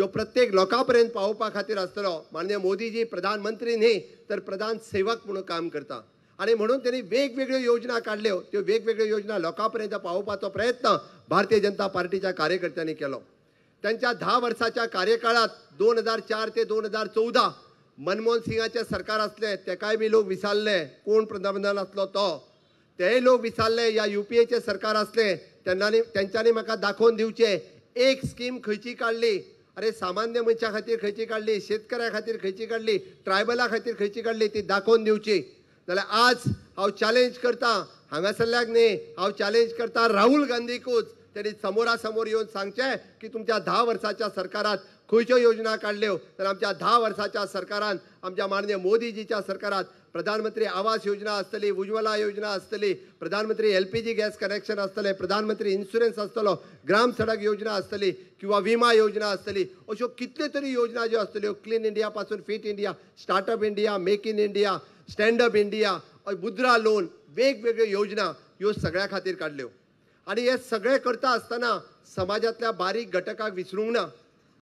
जो प्रत्येक लोकां पर्यंत पावोवपा खातीर आसतलो माननीय मोदीजी प्रधानमंत्री न्ही तर प्रधान सेवक म्हणून काम करता आणि म्हणून त्यांनी वेगवेगळ्यो योजना काढल्यो त्यो वेगवेगळ्यो योजना लोकांपर्यंत पावोवपाचो प्रयत्न भारतीय जनता पार्टीच्या कार्यकर्त्यांनी केलो त्यांच्या दहा वर्षाच्या कार्यकाळात दोन हजार चार ते दोन हजार चौदा मनमोहन सिंगाचे सरकार असले तेकाय बी लोक विसरले कोण प्रधानमंत्री असलो तो तेय लोक विसरले या एचे सरकार असले तेन्ना त्यांच्यानी म्हाका दाखवून दिवचे एक स्कीम खंयची काढली अरे सामान्य मनशा खातीर खंयची काडली शेतकऱ्या खातीर खंयची काडली ट्रायबला खातीर खंयची काडली ती दाखोवन दिवची जाल्यार आज हांव चॅलेंज करता हांगासल्ल्याक न्ही हांव चॅलेंज करता राहुल गांधीकूच त्यांनी समोरासमोर येऊन सांगचे की तुमच्या दहा वर्षाच्या सरकारात खंयच्यो योजना काडल्यो हो. तर आमच्या दहा वर्षाच्या सरकारान आमच्या माननीय मोदीजीच्या सरकारात प्रधानमंत्री आवास योजना असतली उज्वला योजना असतली प्रधानमंत्री L P G gas connection असतले प्रधानमंत्री इन्शुरन्स असतलो ग्राम सडक योजना असतली किंवा विमा योजना असतली अशो कितले तरी योजना ज्यो असतल्यो क्लीन इंडिया पासून fit India startup India make in India standup India Mudra loan वेगवेगळ्यो योजना ह्यो सगळ्या खातीर काडल्यो आणि हे सगळे करता असताना समाजातल्या बारीक घटकाक विसरूंक ना